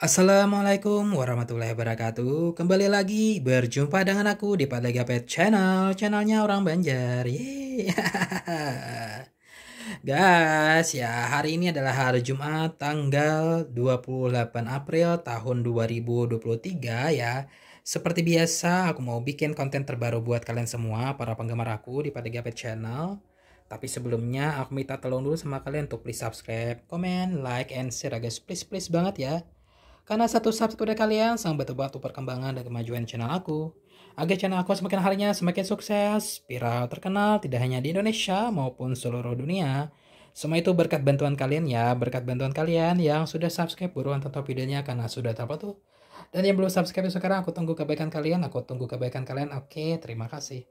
Assalamualaikum warahmatullahi wabarakatuh Kembali lagi berjumpa dengan aku di Pet Channel Channelnya orang Banjar Guys ya hari ini adalah hari Jumat tanggal 28 April tahun 2023 ya Seperti biasa aku mau bikin konten terbaru buat kalian semua Para penggemar aku di Pet Channel tapi sebelumnya aku minta tolong dulu sama kalian untuk please subscribe, comment, like, and share guys. Please please banget ya karena satu subscribe dari kalian sangat bertubuh perkembangan dan kemajuan channel aku. Agar channel aku semakin harinya semakin sukses, viral, terkenal tidak hanya di Indonesia maupun seluruh dunia. Semua itu berkat bantuan kalian ya, berkat bantuan kalian yang sudah subscribe buruan tonton videonya karena sudah apa tuh. Dan yang belum subscribe sekarang aku tunggu kebaikan kalian, aku tunggu kebaikan kalian. Oke, terima kasih.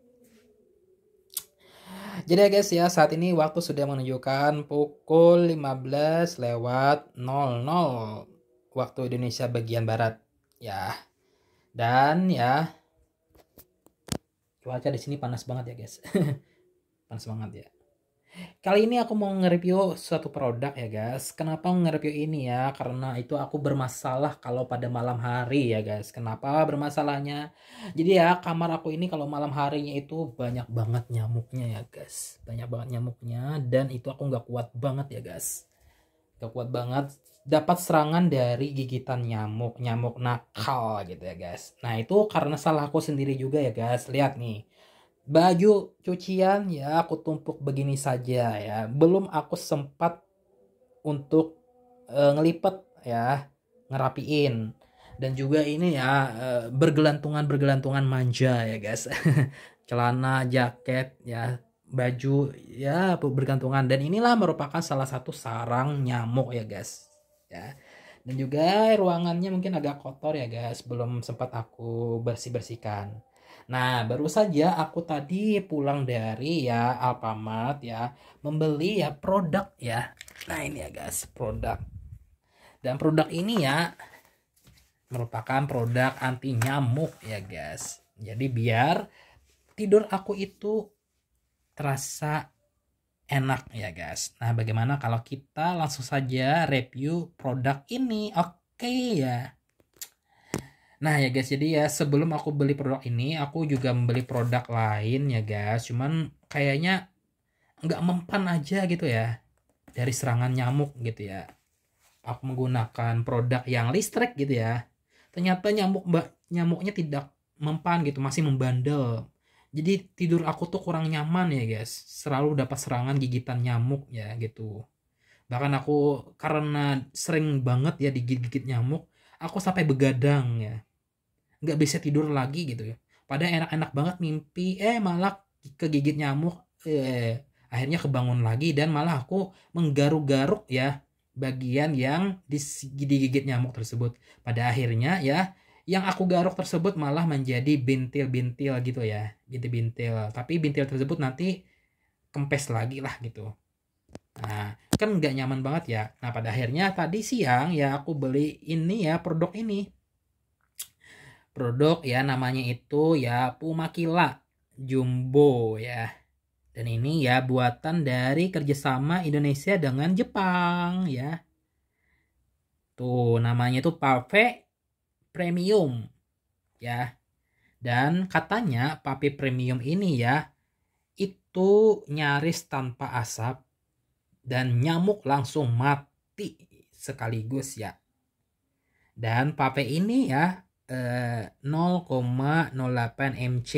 Jadi ya guys ya saat ini waktu sudah menunjukkan pukul 15 lewat 00 waktu Indonesia bagian barat ya. Dan ya cuaca di sini panas banget ya, guys. panas banget ya. Kali ini aku mau nge-review suatu produk ya guys. Kenapa nge-review ini ya? Karena itu aku bermasalah kalau pada malam hari ya guys. Kenapa bermasalahnya? Jadi ya kamar aku ini kalau malam harinya itu banyak banget nyamuknya ya guys. Banyak banget nyamuknya dan itu aku nggak kuat banget ya guys gak gitu, kuat banget dapat serangan dari gigitan nyamuk nyamuk nakal gitu ya guys nah itu karena salah aku sendiri juga ya guys lihat nih baju cucian ya aku tumpuk begini saja ya belum aku sempat untuk e, ngelipet ya ngerapiin dan juga ini ya e, eh, bergelantungan bergelantungan manja ya guys celana jaket ya baju ya bergantungan dan inilah merupakan salah satu sarang nyamuk ya guys ya dan juga ruangannya mungkin agak kotor ya guys belum sempat aku bersih bersihkan nah baru saja aku tadi pulang dari ya Alfamart ya membeli ya produk ya nah ini ya guys produk dan produk ini ya merupakan produk anti nyamuk ya guys jadi biar tidur aku itu terasa enak ya guys. Nah bagaimana kalau kita langsung saja review produk ini? Oke okay, ya. Nah ya guys jadi ya sebelum aku beli produk ini aku juga membeli produk lain ya guys. Cuman kayaknya nggak mempan aja gitu ya dari serangan nyamuk gitu ya. Aku menggunakan produk yang listrik gitu ya. Ternyata nyamuk nyamuknya tidak mempan gitu masih membandel jadi tidur aku tuh kurang nyaman ya guys selalu dapat serangan gigitan nyamuk ya gitu bahkan aku karena sering banget ya digigit-gigit nyamuk aku sampai begadang ya nggak bisa tidur lagi gitu ya padahal enak-enak banget mimpi eh malah kegigit nyamuk eh akhirnya kebangun lagi dan malah aku menggaruk-garuk ya bagian yang digigit nyamuk tersebut pada akhirnya ya yang aku garuk tersebut malah menjadi bintil-bintil gitu ya bintil-bintil tapi bintil tersebut nanti kempes lagi lah gitu nah kan nggak nyaman banget ya nah pada akhirnya tadi siang ya aku beli ini ya produk ini produk ya namanya itu ya Pumakila Jumbo ya dan ini ya buatan dari kerjasama Indonesia dengan Jepang ya tuh namanya itu Pave premium ya. Dan katanya papi premium ini ya itu nyaris tanpa asap dan nyamuk langsung mati sekaligus ya. Dan papi ini ya eh, 0,08 MC.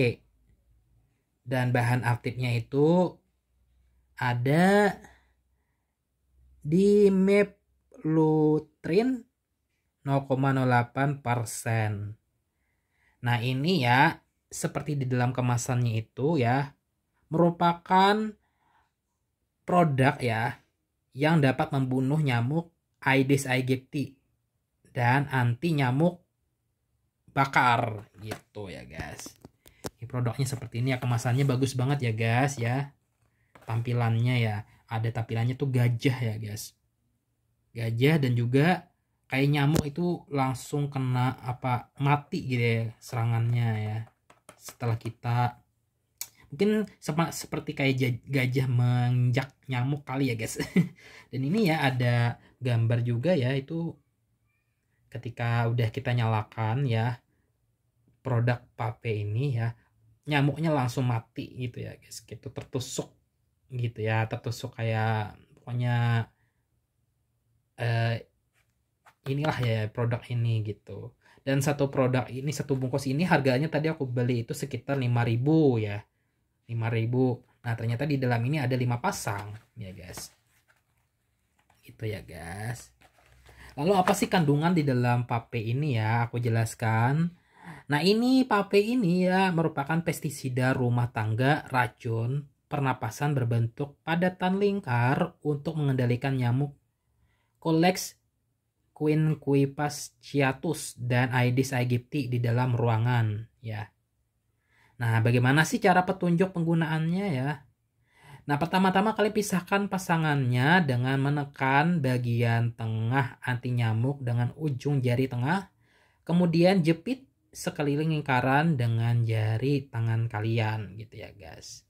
Dan bahan aktifnya itu ada di meplutrin 0,08 persen. Nah ini ya seperti di dalam kemasannya itu ya merupakan produk ya yang dapat membunuh nyamuk Aedes aegypti dan anti nyamuk bakar gitu ya guys. Ini produknya seperti ini ya kemasannya bagus banget ya guys ya. Tampilannya ya ada tampilannya tuh gajah ya guys. Gajah dan juga kayak nyamuk itu langsung kena apa mati gitu ya serangannya ya setelah kita mungkin sama seperti kayak gajah menginjak nyamuk kali ya guys dan ini ya ada gambar juga ya itu ketika udah kita nyalakan ya produk pape ini ya nyamuknya langsung mati gitu ya guys gitu tertusuk gitu ya tertusuk kayak pokoknya eh, inilah ya produk ini gitu dan satu produk ini satu bungkus ini harganya tadi aku beli itu sekitar 5000 ya 5000 nah ternyata di dalam ini ada 5 pasang ya guys itu ya guys lalu apa sih kandungan di dalam pape ini ya aku jelaskan nah ini pape ini ya merupakan pestisida rumah tangga racun pernapasan berbentuk padatan lingkar untuk mengendalikan nyamuk koleks Queen, Ciatus dan Aedes aegypti di dalam ruangan ya. Nah, bagaimana sih cara petunjuk penggunaannya ya? Nah, pertama-tama kalian pisahkan pasangannya dengan menekan bagian tengah anti nyamuk dengan ujung jari tengah. Kemudian jepit sekeliling lingkaran dengan jari tangan kalian gitu ya, guys.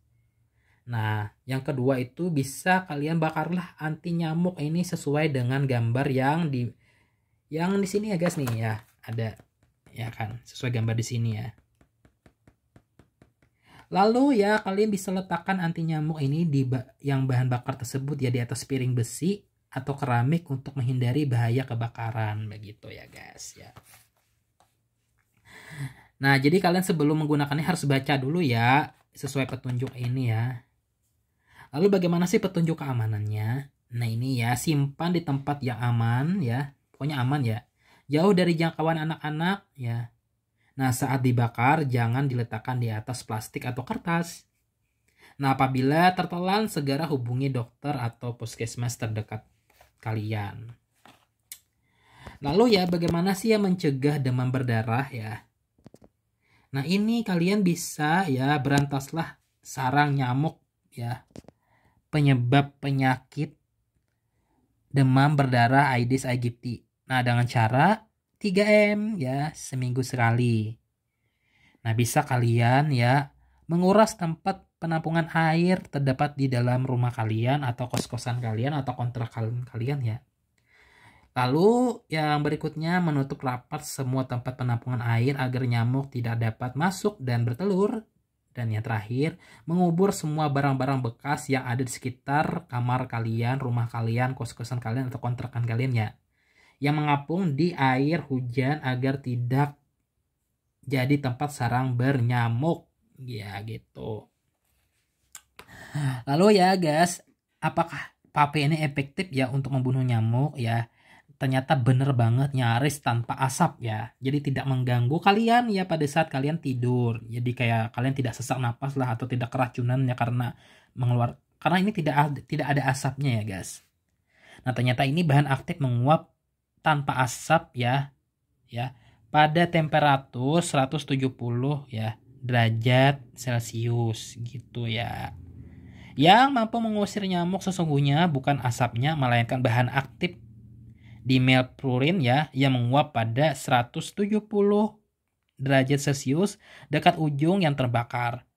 Nah, yang kedua itu bisa kalian bakarlah anti nyamuk ini sesuai dengan gambar yang di yang di sini ya guys nih ya ada ya kan sesuai gambar di sini ya lalu ya kalian bisa letakkan anti nyamuk ini di ba yang bahan bakar tersebut ya di atas piring besi atau keramik untuk menghindari bahaya kebakaran begitu ya guys ya nah jadi kalian sebelum menggunakannya harus baca dulu ya sesuai petunjuk ini ya lalu bagaimana sih petunjuk keamanannya nah ini ya simpan di tempat yang aman ya pokoknya aman ya. Jauh dari jangkauan anak-anak ya. Nah, saat dibakar jangan diletakkan di atas plastik atau kertas. Nah, apabila tertelan segera hubungi dokter atau puskesmas terdekat kalian. Lalu ya, bagaimana sih ya mencegah demam berdarah ya? Nah, ini kalian bisa ya berantaslah sarang nyamuk ya. Penyebab penyakit demam berdarah Aedes aegypti. Nah, dengan cara 3M ya, seminggu sekali. Nah, bisa kalian ya menguras tempat penampungan air terdapat di dalam rumah kalian atau kos-kosan kalian atau kontrakan kalian ya. Lalu yang berikutnya menutup rapat semua tempat penampungan air agar nyamuk tidak dapat masuk dan bertelur. Dan yang terakhir, mengubur semua barang-barang bekas yang ada di sekitar kamar kalian, rumah kalian, kos-kosan kalian atau kontrakan kalian ya yang mengapung di air hujan agar tidak jadi tempat sarang bernyamuk ya gitu lalu ya guys apakah pape ini efektif ya untuk membunuh nyamuk ya ternyata bener banget nyaris tanpa asap ya jadi tidak mengganggu kalian ya pada saat kalian tidur jadi kayak kalian tidak sesak nafas lah atau tidak keracunan ya karena mengeluarkan karena ini tidak tidak ada asapnya ya guys nah ternyata ini bahan aktif menguap tanpa asap ya ya pada temperatur 170 ya derajat Celcius gitu ya. Yang mampu mengusir nyamuk sesungguhnya bukan asapnya melainkan bahan aktif di melpurin ya yang menguap pada 170 derajat Celcius dekat ujung yang terbakar.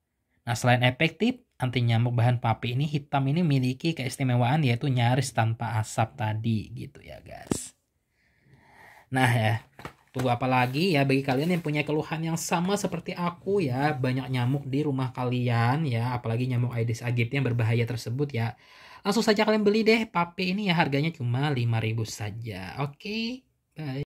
Nah, selain efektif, anti nyamuk bahan papi ini hitam ini memiliki keistimewaan yaitu nyaris tanpa asap tadi gitu ya, guys. Nah ya, tunggu apa lagi ya bagi kalian yang punya keluhan yang sama seperti aku ya, banyak nyamuk di rumah kalian ya, apalagi nyamuk Aedes aegypti yang berbahaya tersebut ya. Langsung saja kalian beli deh pape ini ya harganya cuma 5000 saja. Oke, okay, bye.